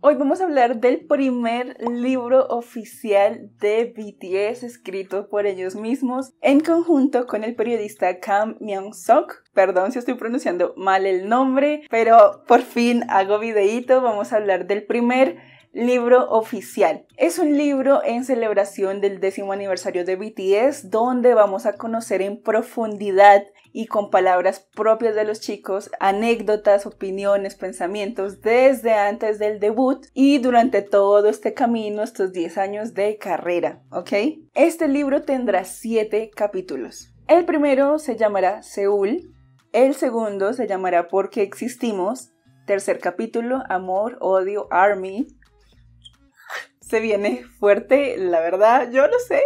Hoy vamos a hablar del primer libro oficial de BTS escrito por ellos mismos en conjunto con el periodista Kam Myung-sok. Perdón si estoy pronunciando mal el nombre, pero por fin hago videíto. Vamos a hablar del primer libro oficial. Es un libro en celebración del décimo aniversario de BTS donde vamos a conocer en profundidad y con palabras propias de los chicos, anécdotas, opiniones, pensamientos desde antes del debut y durante todo este camino, estos 10 años de carrera, ¿ok? Este libro tendrá 7 capítulos. El primero se llamará Seúl, el segundo se llamará Porque existimos, tercer capítulo Amor, Odio, Army. Se viene fuerte, la verdad, yo lo sé.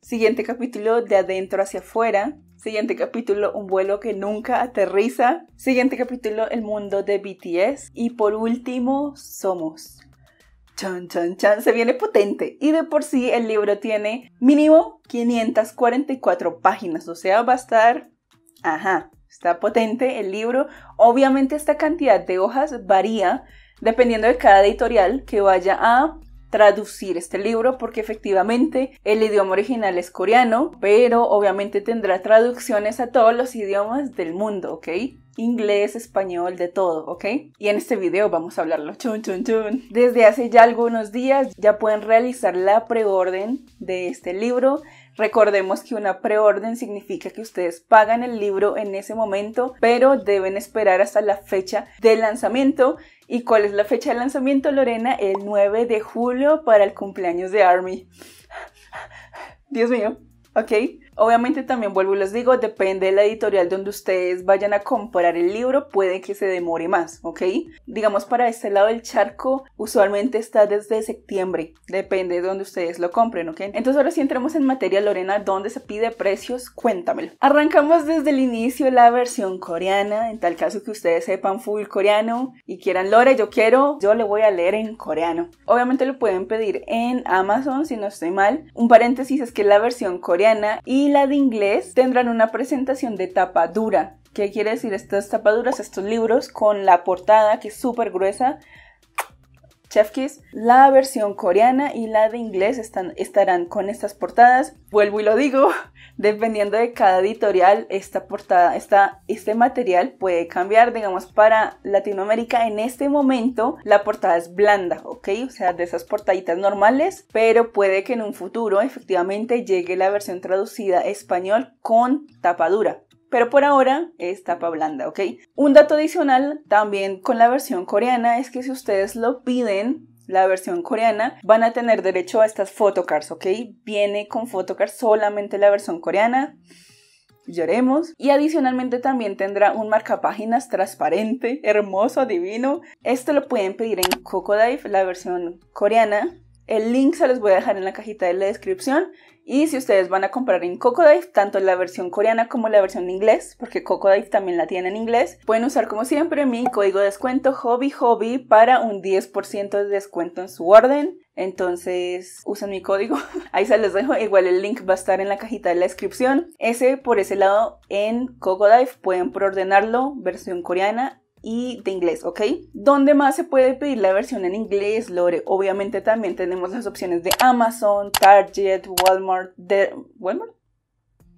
Siguiente capítulo de adentro hacia afuera, Siguiente capítulo, un vuelo que nunca aterriza. Siguiente capítulo, el mundo de BTS. Y por último, Somos. Chan, chan, chan, se viene potente. Y de por sí el libro tiene mínimo 544 páginas. O sea, va a estar... Ajá, está potente el libro. Obviamente esta cantidad de hojas varía dependiendo de cada editorial que vaya a traducir este libro porque efectivamente el idioma original es coreano, pero obviamente tendrá traducciones a todos los idiomas del mundo, ¿ok? inglés, español, de todo, ¿ok? Y en este video vamos a hablarlo, chun, chun, chun. Desde hace ya algunos días ya pueden realizar la preorden de este libro. Recordemos que una preorden significa que ustedes pagan el libro en ese momento, pero deben esperar hasta la fecha de lanzamiento. ¿Y cuál es la fecha de lanzamiento, Lorena? El 9 de julio para el cumpleaños de Army. Dios mío, ¿ok? Obviamente también vuelvo y les digo, depende de la editorial donde ustedes vayan a comprar el libro, puede que se demore más, ¿ok? Digamos para este lado del charco, usualmente está desde septiembre, depende de donde ustedes lo compren, ¿ok? Entonces ahora sí entramos en materia, Lorena, ¿dónde se pide precios? Cuéntamelo. Arrancamos desde el inicio la versión coreana, en tal caso que ustedes sepan full coreano y quieran Lore, yo quiero, yo le voy a leer en coreano. Obviamente lo pueden pedir en Amazon, si no estoy mal. Un paréntesis es que la versión coreana y y la de inglés tendrán una presentación de tapa dura. ¿Qué quiere decir estas tapaduras? Estos libros con la portada que es súper gruesa, Chef La versión coreana y la de inglés estarán con estas portadas. Vuelvo y lo digo, dependiendo de cada editorial, esta portada, esta, este material puede cambiar. Digamos, para Latinoamérica en este momento la portada es blanda, ¿ok? O sea, de esas portaditas normales, pero puede que en un futuro efectivamente llegue la versión traducida español con tapadura pero por ahora es tapa blanda, ¿ok? Un dato adicional también con la versión coreana es que si ustedes lo piden, la versión coreana, van a tener derecho a estas photocards, ¿ok? Viene con photocards solamente la versión coreana. Lloremos. Y adicionalmente también tendrá un marcapáginas transparente, hermoso, divino. Esto lo pueden pedir en Cocodive, la versión coreana. El link se los voy a dejar en la cajita de la descripción. Y si ustedes van a comprar en Cocodive, tanto la versión coreana como la versión inglés, porque Cocodive también la tiene en inglés, pueden usar como siempre mi código de descuento Hobby Hobby para un 10% de descuento en su orden. Entonces usen mi código. Ahí se los dejo. Igual el link va a estar en la cajita de la descripción. Ese por ese lado en Cocodive pueden preordenarlo versión coreana y de inglés, ¿ok? ¿Dónde más se puede pedir la versión en inglés, Lore? Obviamente también tenemos las opciones de Amazon, Target, Walmart, de... ¿Walmart?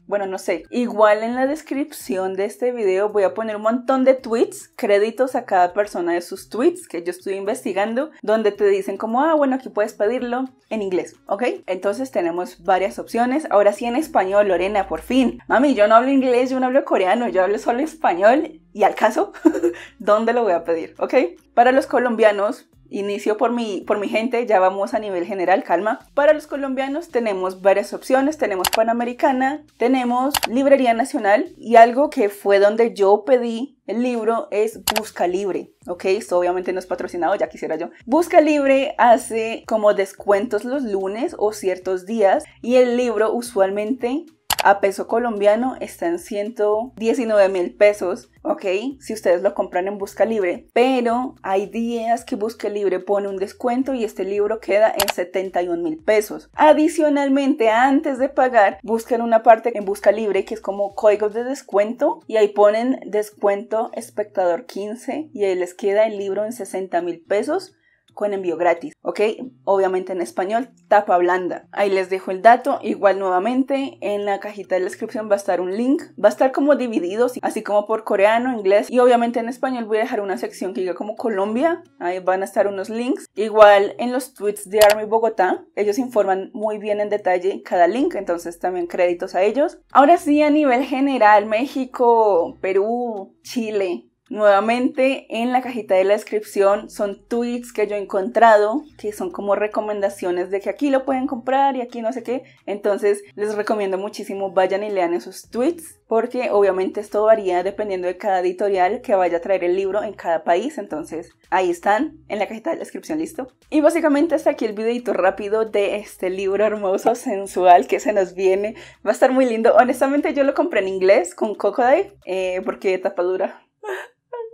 Bueno, no sé. Igual en la descripción de este video voy a poner un montón de tweets, créditos a cada persona de sus tweets que yo estoy investigando, donde te dicen como, ah, bueno, aquí puedes pedirlo en inglés, ¿ok? Entonces tenemos varias opciones. Ahora sí en español, Lorena, por fin. Mami, yo no hablo inglés, yo no hablo coreano, yo hablo solo español y al caso, ¿dónde lo voy a pedir? ¿Ok? Para los colombianos, inicio por mi, por mi gente, ya vamos a nivel general, calma. Para los colombianos tenemos varias opciones, tenemos Panamericana, tenemos Librería Nacional y algo que fue donde yo pedí el libro es Busca Libre, ¿ok? Esto obviamente no es patrocinado, ya quisiera yo. Busca Libre hace como descuentos los lunes o ciertos días y el libro usualmente a peso colombiano está en 119 mil pesos, ¿ok? Si ustedes lo compran en Busca Libre. Pero hay días que Busca Libre pone un descuento y este libro queda en 71 mil pesos. Adicionalmente, antes de pagar, busquen una parte en Busca Libre que es como códigos de descuento y ahí ponen descuento espectador 15 y ahí les queda el libro en 60 mil pesos con envío gratis, ¿ok? Obviamente en español, tapa blanda. Ahí les dejo el dato, igual nuevamente en la cajita de la descripción va a estar un link, va a estar como dividido, así como por coreano, inglés y obviamente en español voy a dejar una sección que diga como Colombia, ahí van a estar unos links. Igual en los tweets de Army Bogotá, ellos informan muy bien en detalle cada link, entonces también créditos a ellos. Ahora sí, a nivel general, México, Perú, Chile, Nuevamente en la cajita de la descripción son tweets que yo he encontrado, que son como recomendaciones de que aquí lo pueden comprar y aquí no sé qué. Entonces les recomiendo muchísimo vayan y lean esos tweets, porque obviamente esto varía dependiendo de cada editorial que vaya a traer el libro en cada país. Entonces ahí están en la cajita de la descripción, listo. Y básicamente hasta aquí el videito rápido de este libro hermoso, sensual que se nos viene. Va a estar muy lindo. Honestamente yo lo compré en inglés con Crocodile, eh, porque tapa dura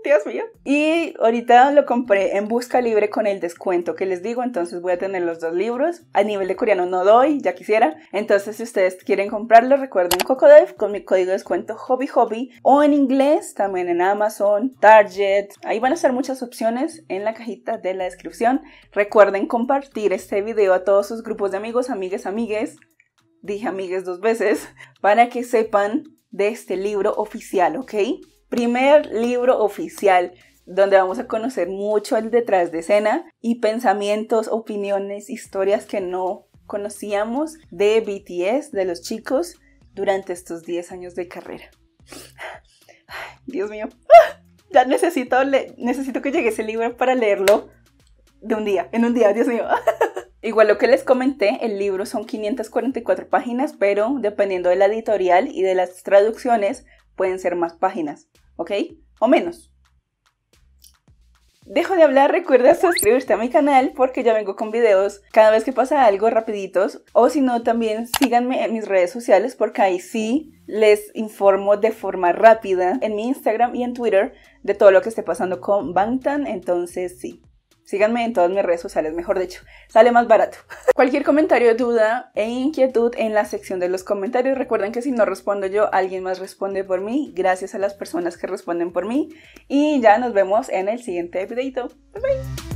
Dios mío. Y ahorita lo compré en Busca Libre con el descuento que les digo, entonces voy a tener los dos libros. A nivel de coreano no doy, ya quisiera. Entonces si ustedes quieren comprarlo, recuerden CocoDev con mi código de descuento HobbyHobby. o en inglés también en Amazon, Target. Ahí van a ser muchas opciones en la cajita de la descripción. Recuerden compartir este video a todos sus grupos de amigos, amigues, amigues. Dije amigues dos veces para que sepan de este libro oficial, ¿ok? primer libro oficial donde vamos a conocer mucho el detrás de escena y pensamientos, opiniones, historias que no conocíamos de BTS, de los chicos, durante estos 10 años de carrera. Dios mío, ya necesito, necesito que llegue ese libro para leerlo de un día, en un día, Dios mío. Igual lo que les comenté, el libro son 544 páginas, pero dependiendo de la editorial y de las traducciones, pueden ser más páginas, ¿ok? O menos. Dejo de hablar, recuerda suscribirte a mi canal porque ya vengo con videos cada vez que pasa algo rapiditos o si no también síganme en mis redes sociales porque ahí sí les informo de forma rápida en mi Instagram y en Twitter de todo lo que esté pasando con Bangtan, entonces sí. Síganme en todas mis redes sociales, mejor de hecho, sale más barato. Cualquier comentario, duda e inquietud en la sección de los comentarios. Recuerden que si no respondo yo, alguien más responde por mí. Gracias a las personas que responden por mí. Y ya nos vemos en el siguiente video. Bye bye.